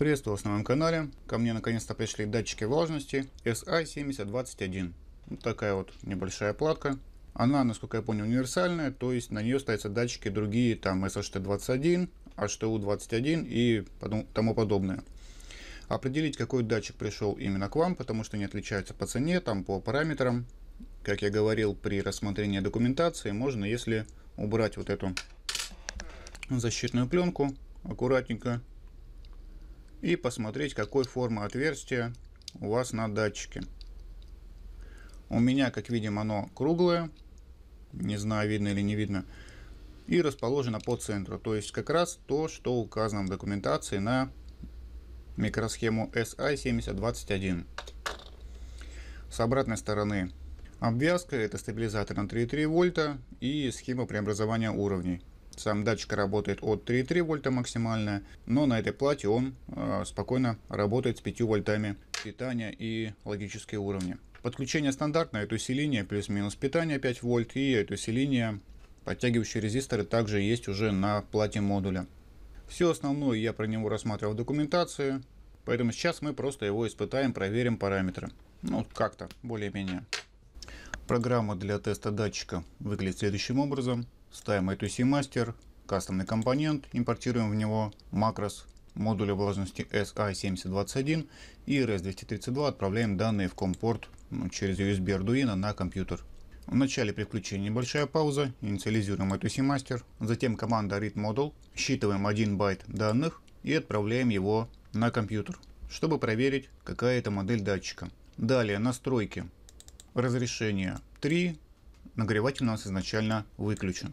Приветствую вас на моем канале. Ко мне наконец-то пришли датчики влажности SI7021. Вот такая вот небольшая платка. Она, насколько я понял, универсальная, то есть на нее ставятся датчики другие, там SHT21, HTU21 и тому подобное. Определить, какой датчик пришел именно к вам, потому что они отличаются по цене, там по параметрам. Как я говорил, при рассмотрении документации можно, если убрать вот эту защитную пленку аккуратненько и посмотреть, какой формы отверстия у вас на датчике. У меня, как видим, оно круглое. Не знаю, видно или не видно. И расположено по центру. То есть как раз то, что указано в документации на микросхему SI7021. С обратной стороны обвязка, это стабилизатор на 3,3 вольта и схема преобразования уровней. Сам датчик работает от 3,3 вольта максимально, но на этой плате он э, спокойно работает с 5 вольтами питания и логические уровни. Подключение стандартное, это усиление плюс-минус питание 5 вольт и это усиление подтягивающие резисторы также есть уже на плате модуля. Все основное я про него рассматривал в документации, поэтому сейчас мы просто его испытаем, проверим параметры. Ну, как-то, более-менее. Программа для теста датчика выглядит следующим образом. Ставим A2C мастер, кастомный компонент, импортируем в него макрос модуля влажности SI7021 и RS232, отправляем данные в компорт ну, через USB Arduino на компьютер. В начале при включении небольшая пауза, инициализируем эту C-Master, затем команда read model, считываем 1 байт данных и отправляем его на компьютер, чтобы проверить, какая это модель датчика. Далее настройки. Разрешение 3, нагреватель у нас изначально выключен.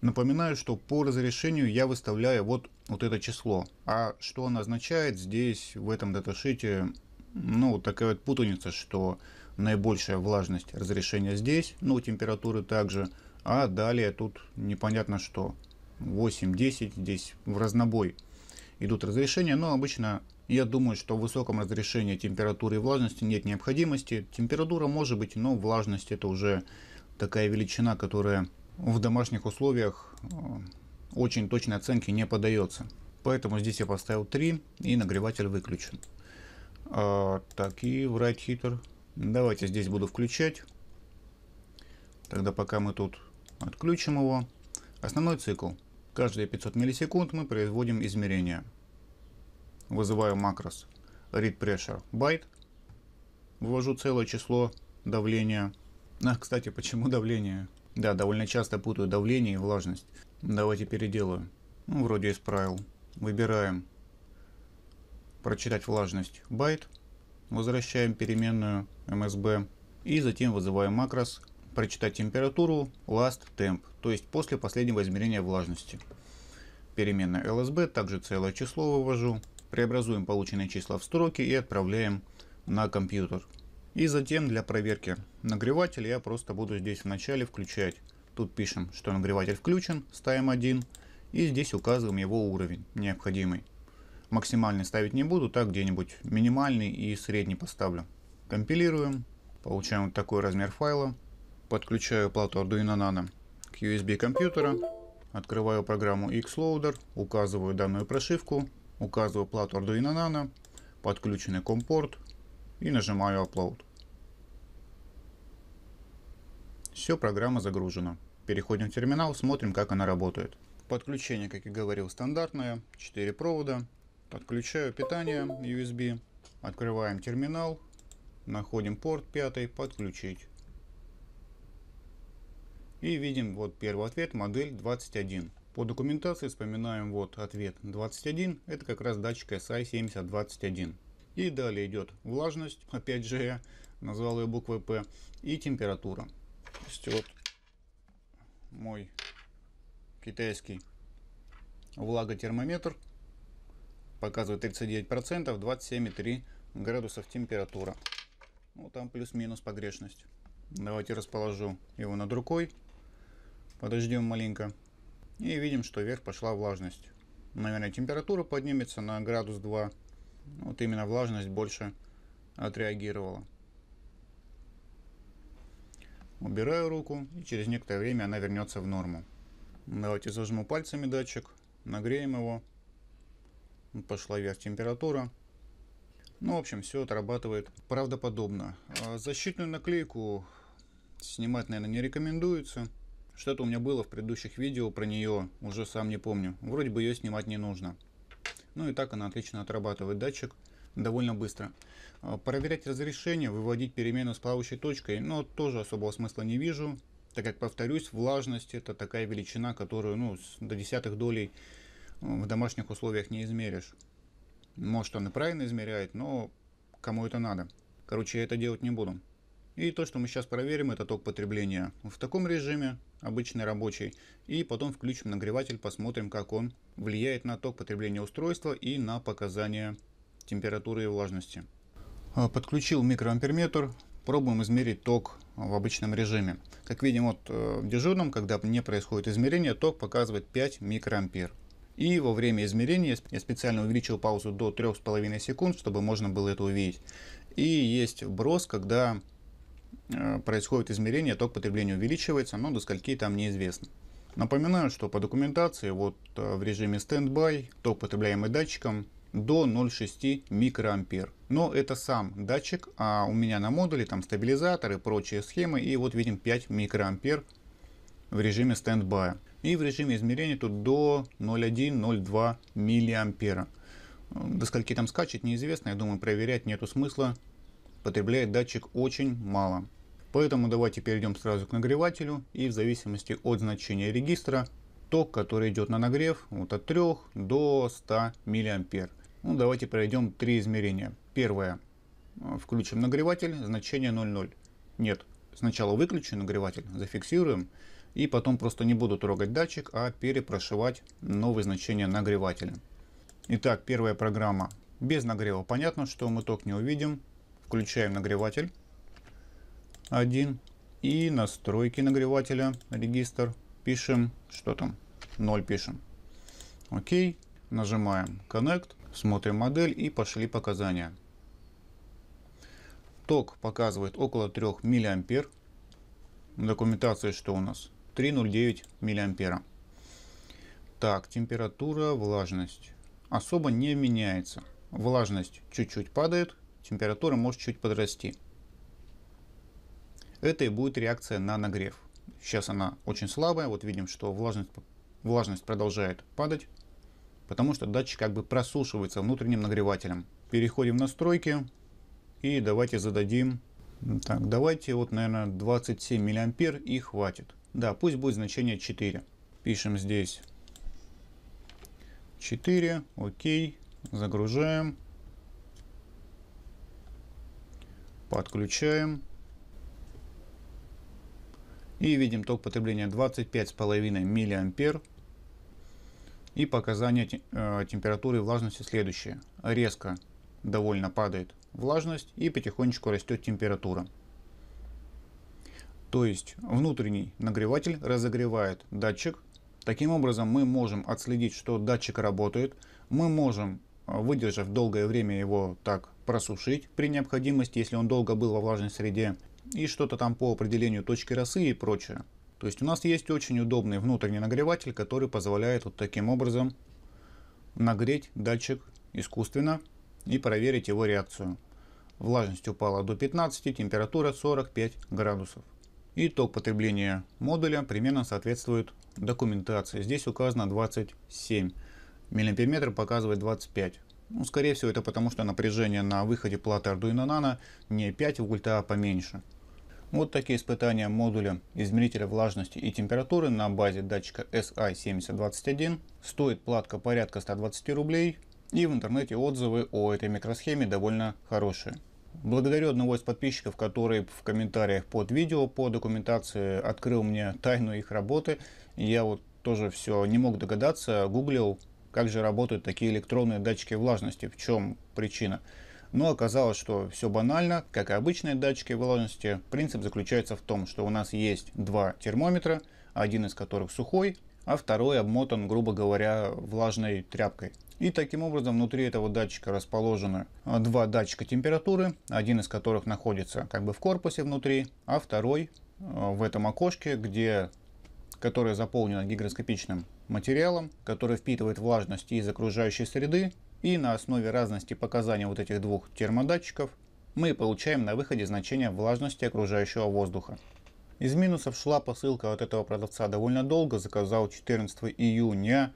Напоминаю, что по разрешению я выставляю вот, вот это число. А что оно означает здесь, в этом даташите, ну, вот такая вот путаница, что наибольшая влажность разрешения здесь, ну, температуры также, а далее тут непонятно что. 8, 10, здесь в разнобой идут разрешения, но обычно я думаю, что в высоком разрешении температуры и влажности нет необходимости. Температура может быть, но влажность это уже такая величина, которая в домашних условиях э, очень точной оценки не подается. Поэтому здесь я поставил 3 и нагреватель выключен. А, так, и в Right Давайте здесь буду включать. Тогда пока мы тут отключим его. Основной цикл. Каждые 500 миллисекунд мы производим измерения. Вызываю макрос read pressure byte. Ввожу целое число давления а кстати, почему давление? Да, довольно часто путаю давление и влажность. Давайте переделаю. Ну, вроде исправил. Выбираем. Прочитать влажность байт. Возвращаем переменную msb. И затем вызываем макрос. Прочитать температуру last temp. То есть после последнего измерения влажности. Переменная lsb. Также целое число вывожу. Преобразуем полученные числа в строки и отправляем на компьютер. И затем для проверки нагревателя я просто буду здесь вначале включать. Тут пишем, что нагреватель включен, ставим 1. И здесь указываем его уровень необходимый. Максимальный ставить не буду, так где-нибудь минимальный и средний поставлю. Компилируем, получаем вот такой размер файла. Подключаю плату Arduino Nano к USB компьютера. Открываю программу Xloader, указываю данную прошивку, указываю плату Arduino Nano, подключенный компорт и нажимаю Upload. Все, программа загружена. Переходим в терминал, смотрим, как она работает. Подключение, как и говорил, стандартное. 4 провода. Подключаю питание USB. Открываем терминал. Находим порт 5, подключить. И видим вот первый ответ, модель 21. По документации вспоминаем вот ответ 21, это как раз датчик SI 7021. И далее идет влажность, опять же я назвал ее буквой P, и температура. То есть вот мой китайский влаготермометр показывает 39 процентов 27,3 градусов температура ну там плюс-минус погрешность давайте расположу его над рукой подождем маленько и видим что вверх пошла влажность наверное температура поднимется на градус 2 вот именно влажность больше отреагировала Убираю руку, и через некоторое время она вернется в норму. Давайте зажму пальцами датчик, нагреем его. Пошла вверх температура. Ну, в общем, все отрабатывает правдоподобно. А защитную наклейку снимать, наверное, не рекомендуется. Что-то у меня было в предыдущих видео про нее, уже сам не помню. Вроде бы ее снимать не нужно. Ну и так она отлично отрабатывает датчик довольно быстро. А, проверять разрешение, выводить перемену с плавающей точкой, но ну, тоже особого смысла не вижу, так как, повторюсь, влажность это такая величина, которую ну, до десятых долей ну, в домашних условиях не измеришь. Может он и правильно измеряет, но кому это надо. Короче, я это делать не буду. И то, что мы сейчас проверим, это ток потребления в таком режиме, обычный рабочий, и потом включим нагреватель, посмотрим, как он влияет на ток потребления устройства и на показания температуры и влажности. А, подключил микроамперметр, пробуем измерить ток в обычном режиме. Как видим, вот э, в дежурном, когда не происходит измерение, ток показывает 5 микроампер. И во время измерения я специально увеличил паузу до 3,5 секунд, чтобы можно было это увидеть. И есть вброс, когда э, происходит измерение, ток потребления увеличивается, но до скольки там неизвестно. Напоминаю, что по документации вот э, в режиме стендбай ток, потребляемый датчиком, до 0,6 микроампер. Но это сам датчик, а у меня на модуле там стабилизаторы, прочие схемы. И вот видим 5 микроампер в режиме стендбая. И в режиме измерения тут до 0,1-0,2 миллиампера. До скольки там скачет неизвестно, я думаю проверять нету смысла. Потребляет датчик очень мало. Поэтому давайте перейдем сразу к нагревателю и в зависимости от значения регистра ток, который идет на нагрев, вот от 3 до 100 миллиампер. Ну, давайте пройдем три измерения. Первое. Э, включим нагреватель, значение 0,0. Нет, сначала выключим нагреватель, зафиксируем, и потом просто не буду трогать датчик, а перепрошивать новые значения нагревателя. Итак, первая программа без нагрева. Понятно, что мы ток не увидим. Включаем нагреватель. 1. И настройки нагревателя, регистр. Пишем, что там, 0 пишем. Окей. Нажимаем Connect. Смотрим модель и пошли показания. Ток показывает около 3 миллиампер. Документация что у нас? 3,09 миллиампера. Так, температура, влажность особо не меняется. Влажность чуть-чуть падает, температура может чуть подрасти. Это и будет реакция на нагрев. Сейчас она очень слабая, вот видим, что влажность, влажность продолжает падать потому что датчик как бы просушивается внутренним нагревателем. Переходим в настройки и давайте зададим, так, давайте вот, наверное, 27 миллиампер и хватит. Да, пусть будет значение 4. Пишем здесь 4, окей, загружаем, подключаем. И видим ток потребления 25,5 миллиампер и показания э, температуры и влажности следующие. Резко довольно падает влажность и потихонечку растет температура. То есть внутренний нагреватель разогревает датчик. Таким образом мы можем отследить, что датчик работает. Мы можем, э, выдержав долгое время его так просушить при необходимости, если он долго был во влажной среде. И что-то там по определению точки росы и прочее. То есть у нас есть очень удобный внутренний нагреватель, который позволяет вот таким образом нагреть датчик искусственно и проверить его реакцию. Влажность упала до 15, температура 45 градусов. Итог потребления модуля примерно соответствует документации. Здесь указано 27, миллиметр показывает 25. Ну, скорее всего это потому, что напряжение на выходе платы Arduino Nano не 5 вольт, а поменьше. Вот такие испытания модуля измерителя влажности и температуры на базе датчика SI7021. А Стоит платка порядка 120 рублей и в интернете отзывы о этой микросхеме довольно хорошие. Благодарю одного из подписчиков, который в комментариях под видео по документации открыл мне тайну их работы. Я вот тоже все не мог догадаться, гуглил, как же работают такие электронные датчики влажности, в чем причина. Но оказалось, что все банально, как и обычные датчики влажности. Принцип заключается в том, что у нас есть два термометра, один из которых сухой, а второй обмотан, грубо говоря, влажной тряпкой. И таким образом внутри этого датчика расположены а, два датчика температуры, один из которых находится как бы в корпусе внутри, а второй а, в этом окошке, где, которое заполнено гигроскопичным материалом, который впитывает влажность из окружающей среды и на основе разности показаний вот этих двух термодатчиков мы получаем на выходе значение влажности окружающего воздуха. Из минусов шла посылка от этого продавца довольно долго, заказал 14 июня,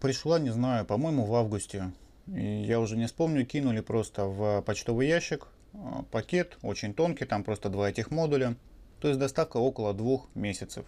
пришла, не знаю, по-моему в августе. я уже не вспомню, кинули просто в почтовый ящик а, пакет, очень тонкий, там просто два этих модуля. То есть доставка около двух месяцев.